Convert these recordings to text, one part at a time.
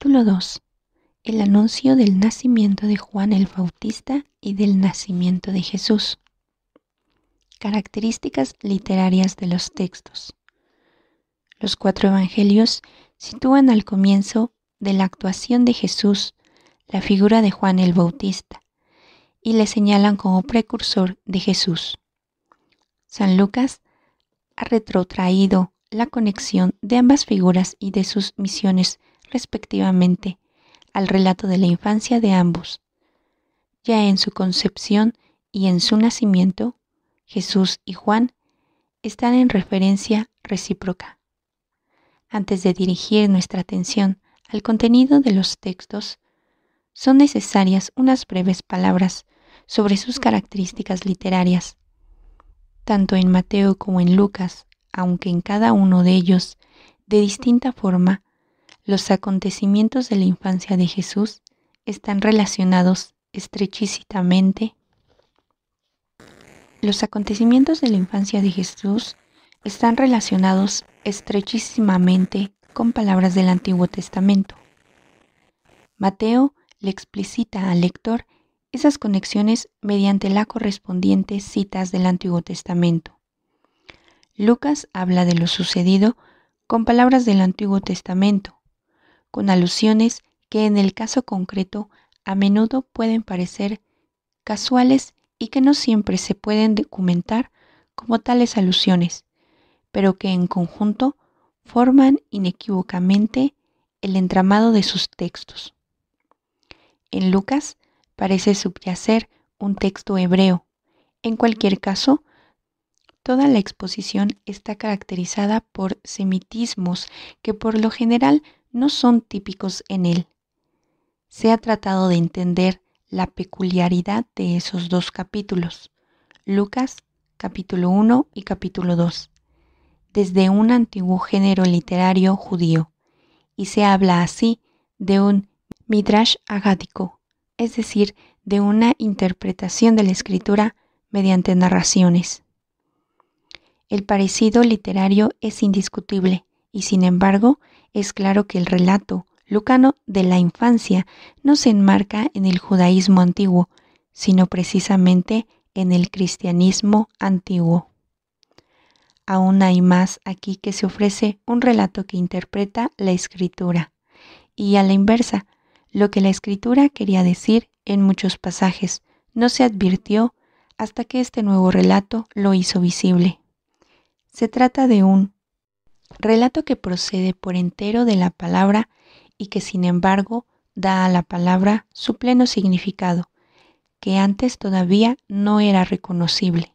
Capítulo 2. El anuncio del nacimiento de Juan el Bautista y del nacimiento de Jesús. Características literarias de los textos. Los cuatro evangelios sitúan al comienzo de la actuación de Jesús la figura de Juan el Bautista y le señalan como precursor de Jesús. San Lucas ha retrotraído la conexión de ambas figuras y de sus misiones respectivamente, al relato de la infancia de ambos. Ya en su concepción y en su nacimiento, Jesús y Juan están en referencia recíproca. Antes de dirigir nuestra atención al contenido de los textos, son necesarias unas breves palabras sobre sus características literarias. Tanto en Mateo como en Lucas, aunque en cada uno de ellos, de distinta forma, los acontecimientos de la infancia de Jesús están relacionados estrechísimamente. Los acontecimientos de la infancia de Jesús están relacionados estrechísimamente con palabras del Antiguo Testamento. Mateo le explicita al lector esas conexiones mediante las correspondientes citas del Antiguo Testamento. Lucas habla de lo sucedido con palabras del Antiguo Testamento con alusiones que en el caso concreto a menudo pueden parecer casuales y que no siempre se pueden documentar como tales alusiones, pero que en conjunto forman inequívocamente el entramado de sus textos. En Lucas parece subyacer un texto hebreo. En cualquier caso, toda la exposición está caracterizada por semitismos que por lo general no son típicos en él. Se ha tratado de entender la peculiaridad de esos dos capítulos, Lucas capítulo 1 y capítulo 2, desde un antiguo género literario judío, y se habla así de un midrash agádico, es decir, de una interpretación de la escritura mediante narraciones. El parecido literario es indiscutible y sin embargo es claro que el relato lucano de la infancia no se enmarca en el judaísmo antiguo, sino precisamente en el cristianismo antiguo. Aún hay más aquí que se ofrece un relato que interpreta la escritura, y a la inversa, lo que la escritura quería decir en muchos pasajes no se advirtió hasta que este nuevo relato lo hizo visible. Se trata de un Relato que procede por entero de la palabra y que sin embargo da a la palabra su pleno significado, que antes todavía no era reconocible.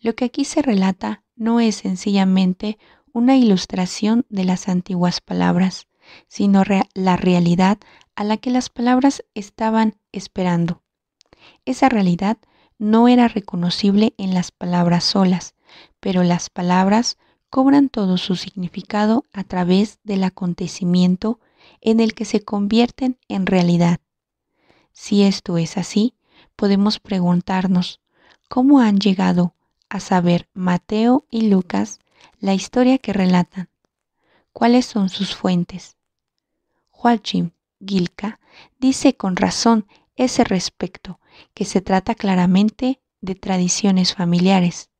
Lo que aquí se relata no es sencillamente una ilustración de las antiguas palabras, sino la realidad a la que las palabras estaban esperando. Esa realidad no era reconocible en las palabras solas, pero las palabras cobran todo su significado a través del acontecimiento en el que se convierten en realidad. Si esto es así, podemos preguntarnos cómo han llegado a saber Mateo y Lucas la historia que relatan. ¿Cuáles son sus fuentes? Joachim Gilka dice con razón ese respecto, que se trata claramente de tradiciones familiares.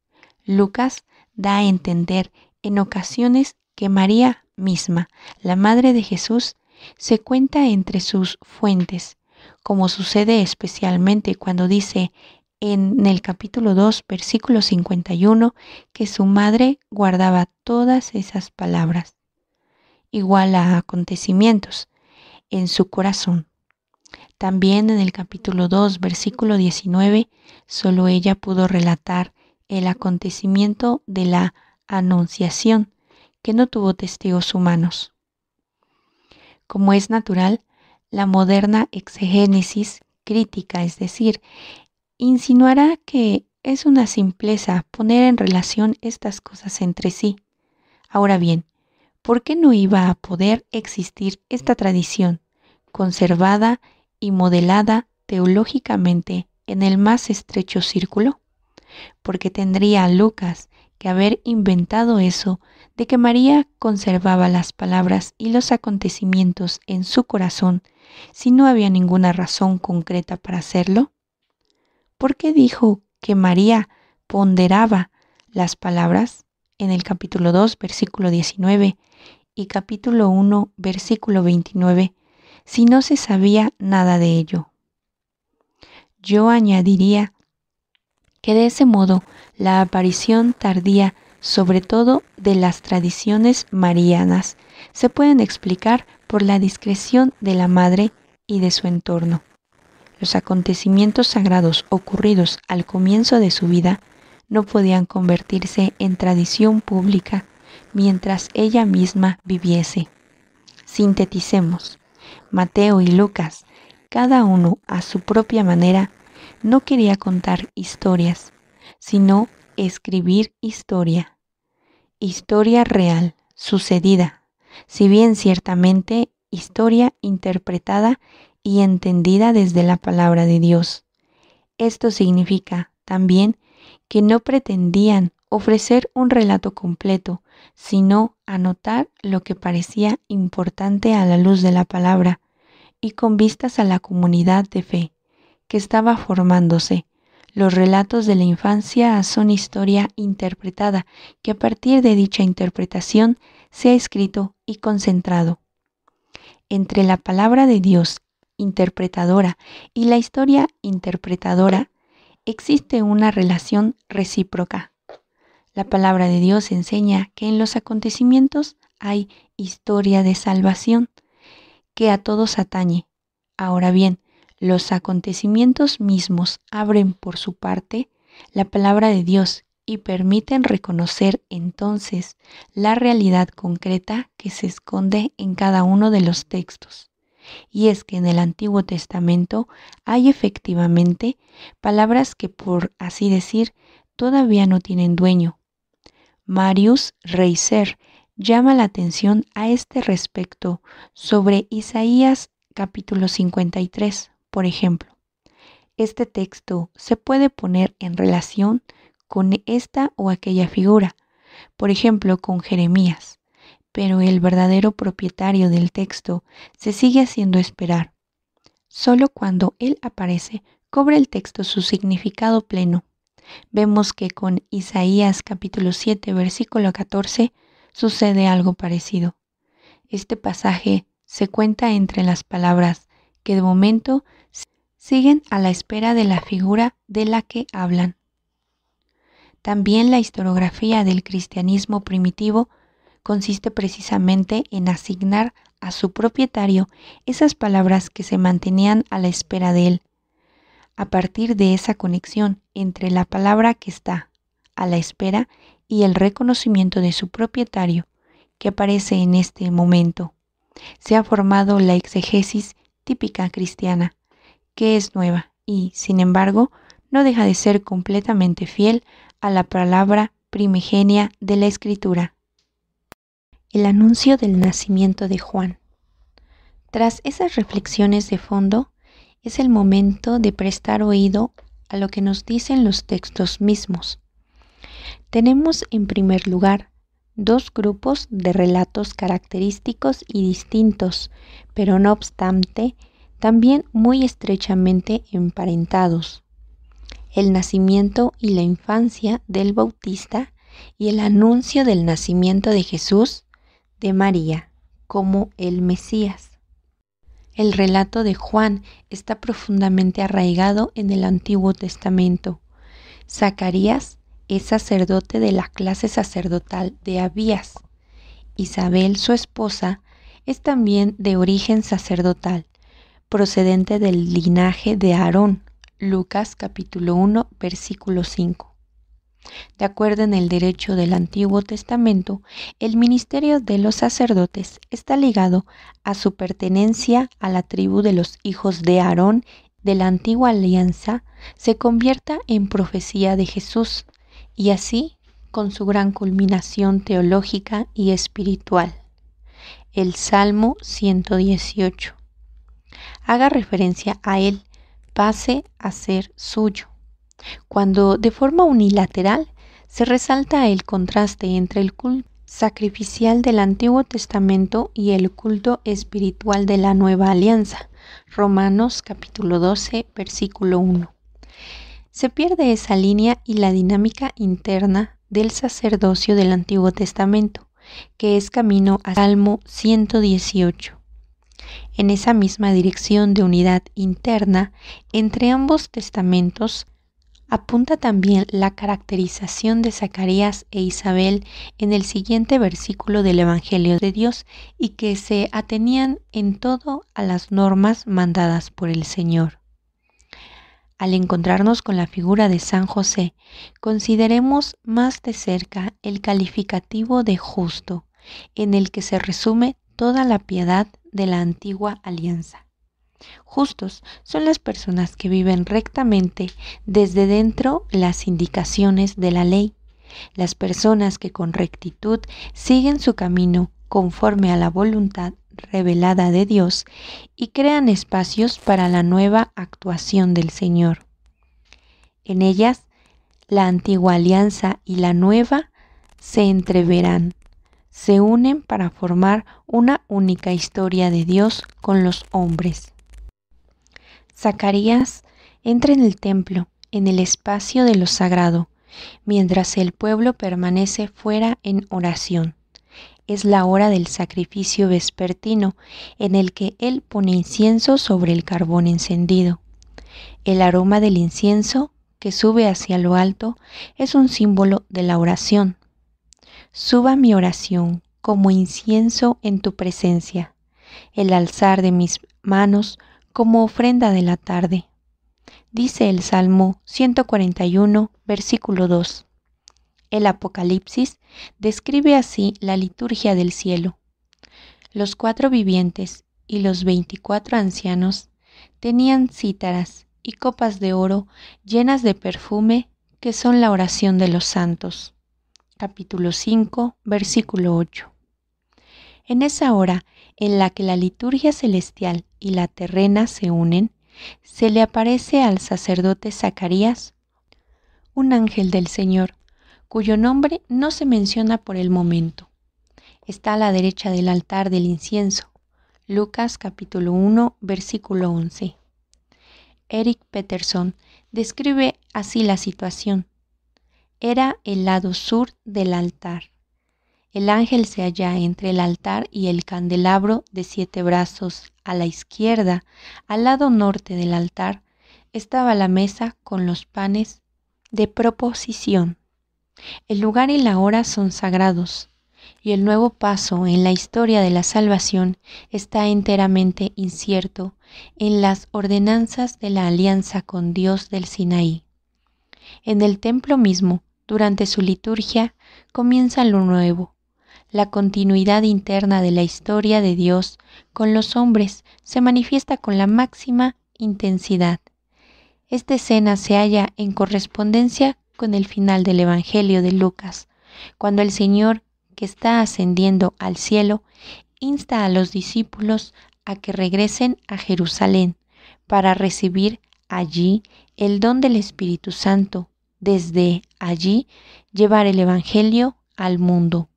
Lucas da a entender en ocasiones que María misma, la Madre de Jesús, se cuenta entre sus fuentes, como sucede especialmente cuando dice en el capítulo 2, versículo 51, que su madre guardaba todas esas palabras, igual a acontecimientos, en su corazón. También en el capítulo 2, versículo 19, solo ella pudo relatar el acontecimiento de la Anunciación, que no tuvo testigos humanos. Como es natural, la moderna exegénesis crítica, es decir, insinuará que es una simpleza poner en relación estas cosas entre sí. Ahora bien, ¿por qué no iba a poder existir esta tradición, conservada y modelada teológicamente en el más estrecho círculo? porque tendría Lucas que haber inventado eso de que María conservaba las palabras y los acontecimientos en su corazón si no había ninguna razón concreta para hacerlo? ¿Por qué dijo que María ponderaba las palabras en el capítulo 2, versículo 19 y capítulo 1, versículo 29, si no se sabía nada de ello? Yo añadiría que de ese modo la aparición tardía, sobre todo de las tradiciones marianas, se pueden explicar por la discreción de la madre y de su entorno. Los acontecimientos sagrados ocurridos al comienzo de su vida no podían convertirse en tradición pública mientras ella misma viviese. Sinteticemos. Mateo y Lucas, cada uno a su propia manera, no quería contar historias, sino escribir historia. Historia real, sucedida, si bien ciertamente historia interpretada y entendida desde la palabra de Dios. Esto significa también que no pretendían ofrecer un relato completo, sino anotar lo que parecía importante a la luz de la palabra y con vistas a la comunidad de fe que estaba formándose. Los relatos de la infancia son historia interpretada, que a partir de dicha interpretación se ha escrito y concentrado. Entre la palabra de Dios interpretadora y la historia interpretadora existe una relación recíproca. La palabra de Dios enseña que en los acontecimientos hay historia de salvación, que a todos atañe. Ahora bien, los acontecimientos mismos abren por su parte la palabra de Dios y permiten reconocer entonces la realidad concreta que se esconde en cada uno de los textos. Y es que en el Antiguo Testamento hay efectivamente palabras que, por así decir, todavía no tienen dueño. Marius Reiser llama la atención a este respecto sobre Isaías capítulo 53. Por ejemplo, este texto se puede poner en relación con esta o aquella figura, por ejemplo, con Jeremías, pero el verdadero propietario del texto se sigue haciendo esperar. Solo cuando él aparece cobra el texto su significado pleno. Vemos que con Isaías capítulo 7 versículo 14 sucede algo parecido. Este pasaje se cuenta entre las palabras que de momento siguen a la espera de la figura de la que hablan. También la historiografía del cristianismo primitivo consiste precisamente en asignar a su propietario esas palabras que se mantenían a la espera de él, a partir de esa conexión entre la palabra que está a la espera y el reconocimiento de su propietario que aparece en este momento. Se ha formado la exegesis típica cristiana, que es nueva y, sin embargo, no deja de ser completamente fiel a la palabra primigenia de la Escritura. El anuncio del nacimiento de Juan. Tras esas reflexiones de fondo, es el momento de prestar oído a lo que nos dicen los textos mismos. Tenemos en primer lugar dos grupos de relatos característicos y distintos, pero no obstante también muy estrechamente emparentados. El nacimiento y la infancia del Bautista y el anuncio del nacimiento de Jesús de María como el Mesías. El relato de Juan está profundamente arraigado en el Antiguo Testamento. Zacarías es sacerdote de la clase sacerdotal de Abías. Isabel, su esposa, es también de origen sacerdotal procedente del linaje de Aarón. Lucas capítulo 1 versículo 5. De acuerdo en el derecho del Antiguo Testamento, el ministerio de los sacerdotes está ligado a su pertenencia a la tribu de los hijos de Aarón de la antigua alianza, se convierta en profecía de Jesús y así con su gran culminación teológica y espiritual. El Salmo 118 haga referencia a él, pase a ser suyo. Cuando de forma unilateral se resalta el contraste entre el culto sacrificial del Antiguo Testamento y el culto espiritual de la Nueva Alianza. Romanos capítulo 12, versículo 1. Se pierde esa línea y la dinámica interna del sacerdocio del Antiguo Testamento, que es camino a Salmo 118 en esa misma dirección de unidad interna entre ambos testamentos, apunta también la caracterización de Zacarías e Isabel en el siguiente versículo del Evangelio de Dios y que se atenían en todo a las normas mandadas por el Señor. Al encontrarnos con la figura de San José, consideremos más de cerca el calificativo de justo, en el que se resume toda la piedad de la antigua alianza. Justos son las personas que viven rectamente desde dentro las indicaciones de la ley, las personas que con rectitud siguen su camino conforme a la voluntad revelada de Dios y crean espacios para la nueva actuación del Señor. En ellas, la antigua alianza y la nueva se entreverán se unen para formar una única historia de Dios con los hombres. Zacarías entra en el templo, en el espacio de lo sagrado, mientras el pueblo permanece fuera en oración. Es la hora del sacrificio vespertino en el que él pone incienso sobre el carbón encendido. El aroma del incienso que sube hacia lo alto es un símbolo de la oración Suba mi oración como incienso en tu presencia, el alzar de mis manos como ofrenda de la tarde. Dice el Salmo 141, versículo 2. El Apocalipsis describe así la liturgia del cielo. Los cuatro vivientes y los veinticuatro ancianos tenían cítaras y copas de oro llenas de perfume que son la oración de los santos capítulo 5, versículo 8. En esa hora en la que la liturgia celestial y la terrena se unen, se le aparece al sacerdote Zacarías un ángel del Señor, cuyo nombre no se menciona por el momento. Está a la derecha del altar del incienso. Lucas capítulo 1, versículo 11. Eric Peterson describe así la situación era el lado sur del altar. El ángel se halla entre el altar y el candelabro de siete brazos. A la izquierda, al lado norte del altar, estaba la mesa con los panes de proposición. El lugar y la hora son sagrados, y el nuevo paso en la historia de la salvación está enteramente incierto en las ordenanzas de la alianza con Dios del Sinaí. En el templo mismo, durante su liturgia comienza lo nuevo, la continuidad interna de la historia de Dios con los hombres se manifiesta con la máxima intensidad. Esta escena se halla en correspondencia con el final del Evangelio de Lucas, cuando el Señor, que está ascendiendo al cielo, insta a los discípulos a que regresen a Jerusalén para recibir allí el don del Espíritu Santo desde allí llevar el Evangelio al mundo.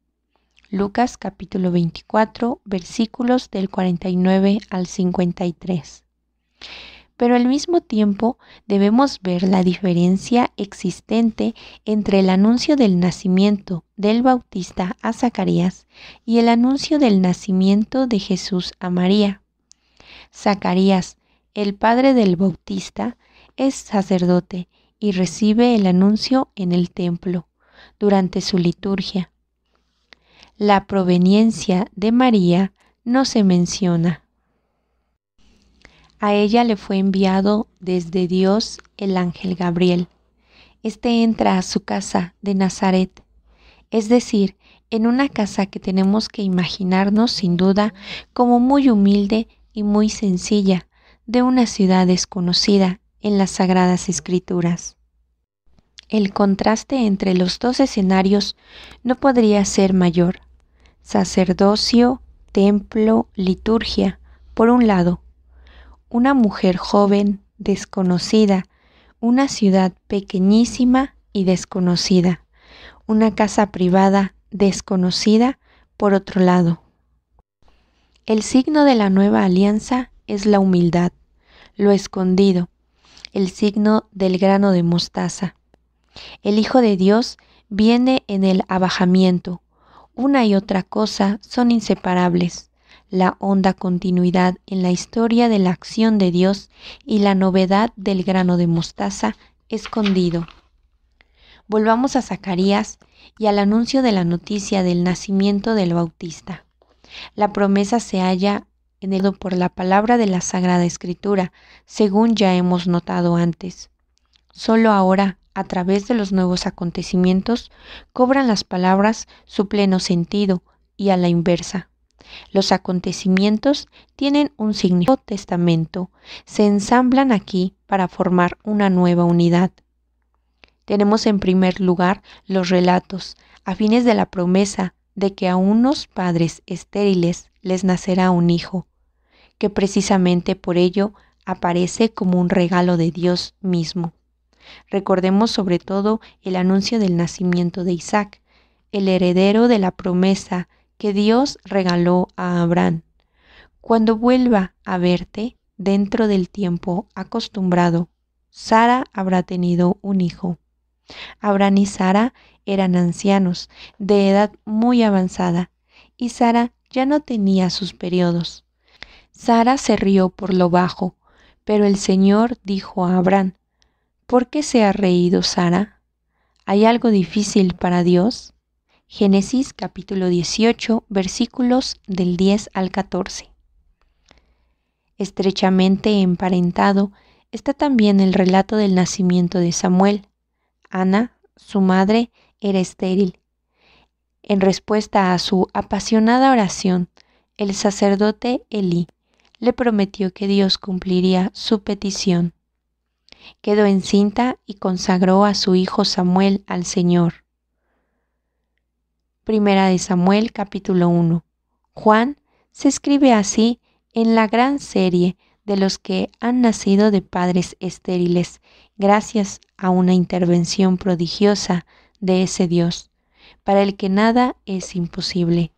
Lucas capítulo 24 versículos del 49 al 53. Pero al mismo tiempo debemos ver la diferencia existente entre el anuncio del nacimiento del Bautista a Zacarías y el anuncio del nacimiento de Jesús a María. Zacarías, el padre del Bautista, es sacerdote y recibe el anuncio en el templo durante su liturgia. La proveniencia de María no se menciona. A ella le fue enviado desde Dios el ángel Gabriel. Este entra a su casa de Nazaret, es decir, en una casa que tenemos que imaginarnos sin duda como muy humilde y muy sencilla, de una ciudad desconocida en las Sagradas Escrituras. El contraste entre los dos escenarios no podría ser mayor. Sacerdocio, templo, liturgia, por un lado, una mujer joven, desconocida, una ciudad pequeñísima y desconocida, una casa privada desconocida, por otro lado. El signo de la nueva alianza es la humildad, lo escondido, el signo del grano de mostaza. El Hijo de Dios viene en el abajamiento. Una y otra cosa son inseparables, la honda continuidad en la historia de la acción de Dios y la novedad del grano de mostaza escondido. Volvamos a Zacarías y al anuncio de la noticia del nacimiento del Bautista. La promesa se halla por la palabra de la Sagrada Escritura, según ya hemos notado antes. Solo ahora, a través de los nuevos acontecimientos, cobran las palabras su pleno sentido y a la inversa. Los acontecimientos tienen un significado testamento, se ensamblan aquí para formar una nueva unidad. Tenemos en primer lugar los relatos, a fines de la promesa de que a unos padres estériles les nacerá un hijo, que precisamente por ello aparece como un regalo de Dios mismo. Recordemos sobre todo el anuncio del nacimiento de Isaac, el heredero de la promesa que Dios regaló a Abraham. Cuando vuelva a verte dentro del tiempo acostumbrado, Sara habrá tenido un hijo. Abraham y Sara eran ancianos, de edad muy avanzada, y Sara ya no tenía sus periodos. Sara se rió por lo bajo, pero el Señor dijo a Abraham, ¿Por qué se ha reído Sara? ¿Hay algo difícil para Dios? Génesis capítulo 18 versículos del 10 al 14. Estrechamente emparentado está también el relato del nacimiento de Samuel. Ana, su madre, era estéril. En respuesta a su apasionada oración, el sacerdote Elí le prometió que Dios cumpliría su petición. Quedó encinta y consagró a su hijo Samuel al Señor. Primera de Samuel capítulo 1. Juan se escribe así en la gran serie de los que han nacido de padres estériles, gracias a una intervención prodigiosa de ese Dios, para el que nada es imposible.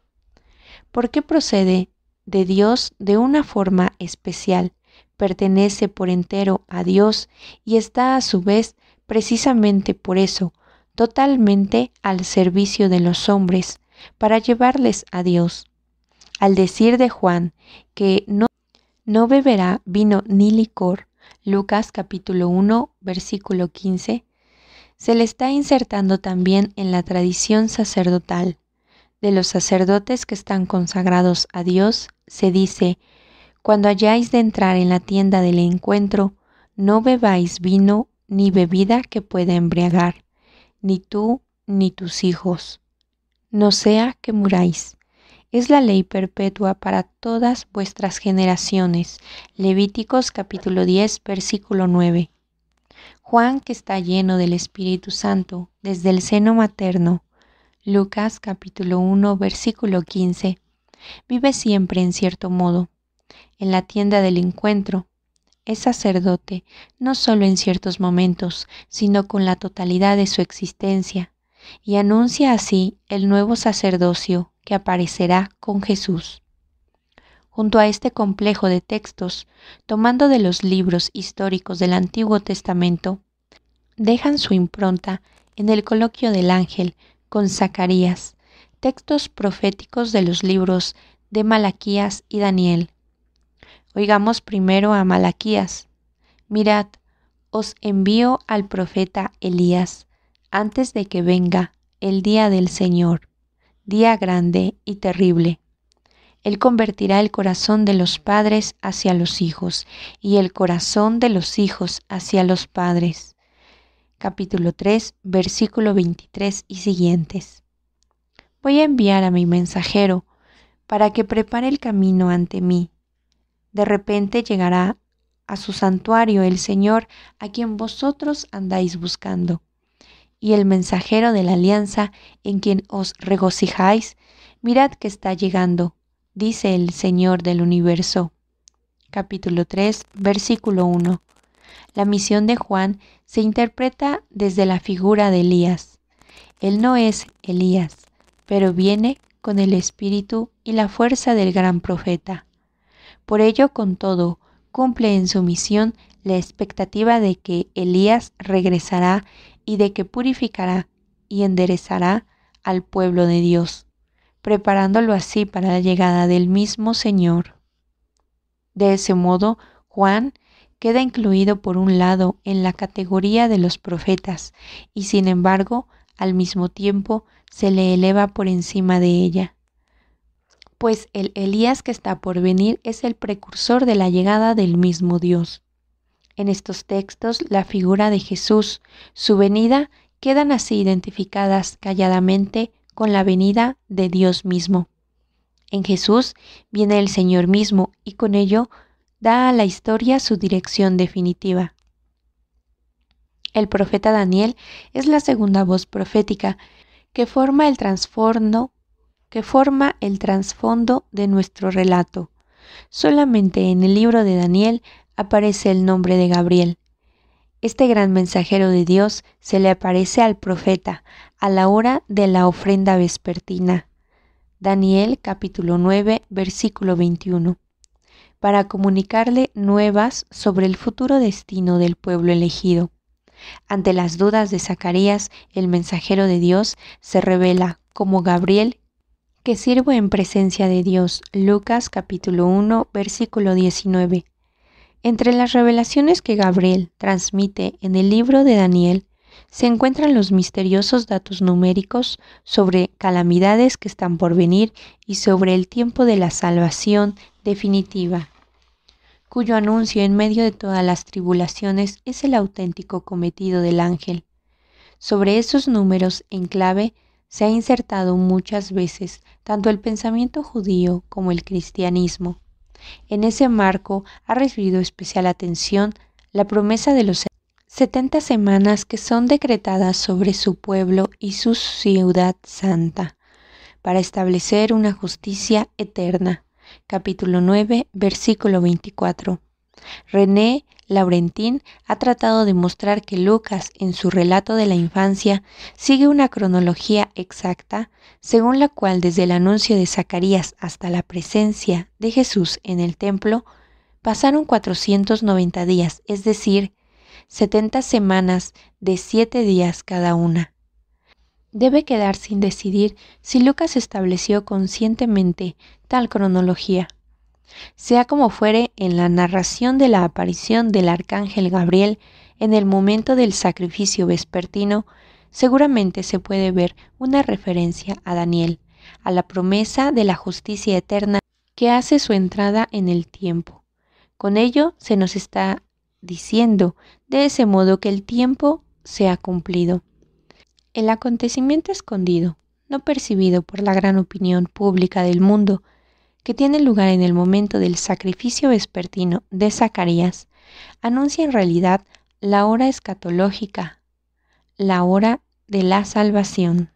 ¿Por qué procede de Dios de una forma especial, pertenece por entero a Dios y está a su vez, precisamente por eso, totalmente al servicio de los hombres, para llevarles a Dios. Al decir de Juan que no, no beberá vino ni licor, Lucas capítulo 1, versículo 15, se le está insertando también en la tradición sacerdotal de los sacerdotes que están consagrados a Dios se dice, Cuando hayáis de entrar en la tienda del encuentro, no bebáis vino ni bebida que pueda embriagar, ni tú ni tus hijos. No sea que muráis. Es la ley perpetua para todas vuestras generaciones. Levíticos capítulo 10, versículo 9. Juan, que está lleno del Espíritu Santo desde el seno materno. Lucas capítulo 1, versículo 15. Vive siempre en cierto modo. En la tienda del encuentro, es sacerdote no solo en ciertos momentos, sino con la totalidad de su existencia, y anuncia así el nuevo sacerdocio que aparecerá con Jesús. Junto a este complejo de textos, tomando de los libros históricos del Antiguo Testamento, dejan su impronta en el coloquio del ángel con Zacarías, textos proféticos de los libros de Malaquías y Daniel. Oigamos primero a Malaquías. Mirad, os envío al profeta Elías antes de que venga el día del Señor, día grande y terrible. Él convertirá el corazón de los padres hacia los hijos y el corazón de los hijos hacia los padres. Capítulo 3, versículo 23 y siguientes voy a enviar a mi mensajero para que prepare el camino ante mí. De repente llegará a su santuario el Señor a quien vosotros andáis buscando. Y el mensajero de la alianza en quien os regocijáis, mirad que está llegando, dice el Señor del universo. Capítulo 3, versículo 1. La misión de Juan se interpreta desde la figura de Elías. Él no es Elías, pero viene con el espíritu y la fuerza del gran profeta. Por ello, con todo, cumple en su misión la expectativa de que Elías regresará y de que purificará y enderezará al pueblo de Dios, preparándolo así para la llegada del mismo Señor. De ese modo, Juan queda incluido por un lado en la categoría de los profetas y sin embargo al mismo tiempo se le eleva por encima de ella. Pues el Elías que está por venir es el precursor de la llegada del mismo Dios. En estos textos la figura de Jesús, su venida, quedan así identificadas calladamente con la venida de Dios mismo. En Jesús viene el Señor mismo y con ello da a la historia su dirección definitiva. El profeta Daniel es la segunda voz profética que forma el trasfondo de nuestro relato. Solamente en el libro de Daniel aparece el nombre de Gabriel. Este gran mensajero de Dios se le aparece al profeta a la hora de la ofrenda vespertina. Daniel capítulo 9 versículo 21 para comunicarle nuevas sobre el futuro destino del pueblo elegido. Ante las dudas de Zacarías, el mensajero de Dios se revela como Gabriel que sirve en presencia de Dios. Lucas capítulo 1 versículo 19. Entre las revelaciones que Gabriel transmite en el libro de Daniel se encuentran los misteriosos datos numéricos sobre calamidades que están por venir y sobre el tiempo de la salvación definitiva cuyo anuncio en medio de todas las tribulaciones es el auténtico cometido del ángel. Sobre esos números en clave se ha insertado muchas veces tanto el pensamiento judío como el cristianismo. En ese marco ha recibido especial atención la promesa de los 70 semanas que son decretadas sobre su pueblo y su ciudad santa, para establecer una justicia eterna capítulo 9, versículo 24. René Laurentin ha tratado de mostrar que Lucas, en su relato de la infancia, sigue una cronología exacta, según la cual desde el anuncio de Zacarías hasta la presencia de Jesús en el templo, pasaron 490 días, es decir, 70 semanas de 7 días cada una debe quedar sin decidir si Lucas estableció conscientemente tal cronología. Sea como fuere, en la narración de la aparición del arcángel Gabriel en el momento del sacrificio vespertino, seguramente se puede ver una referencia a Daniel, a la promesa de la justicia eterna que hace su entrada en el tiempo. Con ello se nos está diciendo de ese modo que el tiempo se ha cumplido. El acontecimiento escondido, no percibido por la gran opinión pública del mundo, que tiene lugar en el momento del sacrificio vespertino de Zacarías, anuncia en realidad la hora escatológica, la hora de la salvación.